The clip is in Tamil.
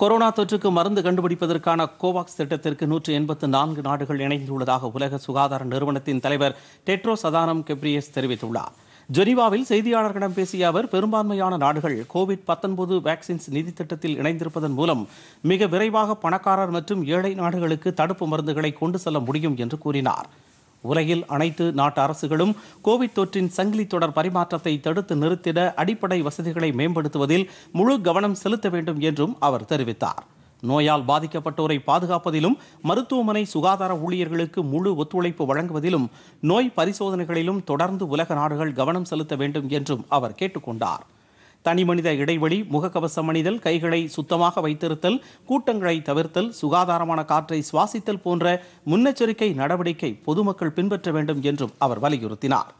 கொரோனா தொற்றுக்கு மருந்து கண்டுபிடிப்பதற்கான கோவாக்ஸ் திட்டத்திற்கு நூற்றி எண்பத்து நான்கு நாடுகள் இணைந்துள்ளதாக உலக சுகாதார நிறுவனத்தின் தலைவர் டெட்ரோ சதானம் கெப்ரியஸ் தெரிவித்துள்ளார் ஜெனீவாவில் செய்தியாளர்களிடம் பேசிய அவர் பெரும்பான்மையான நாடுகள் கோவிட் பத்தொன்பது வேக்சின்ஸ் நிதி திட்டத்தில் இணைந்திருப்பதன் மூலம் மிக விரைவாக பணக்காரர் மற்றும் ஏழை நாடுகளுக்கு தடுப்பு மருந்துகளை கொண்டு செல்ல முடியும் என்று கூறினார் உலகில் அனைத்து நாட்டு அரசுகளும் கோவிட் தொற்றின் சங்கிலி தொடர் பரிமாற்றத்தை தடுத்து நிறுத்திட அடிப்படை வசதிகளை மேம்படுத்துவதில் முழு கவனம் செலுத்த வேண்டும் என்றும் அவர் தெரிவித்தார் நோயால் பாதிக்கப்பட்டோரை பாதுகாப்பதிலும் மருத்துவமனை சுகாதார ஊழியர்களுக்கு முழு ஒத்துழைப்பு வழங்குவதிலும் நோய் பரிசோதனைகளிலும் தொடர்ந்து உலக நாடுகள் கவனம் செலுத்த வேண்டும் என்றும் அவர் கேட்டுக்கொண்டார் தனி மனித இடைவெளி முகக்கவசம் அணிதல் கைகளை சுத்தமாக வைத்திருத்தல் கூட்டங்களை தவிர்த்தல் சுகாதாரமான காற்றை சுவாசித்தல் போன்ற முன்னெச்சரிக்கை நடவடிக்கை பொதுமக்கள் பின்பற்ற வேண்டும் என்றும் அவர் வலியுறுத்தினார்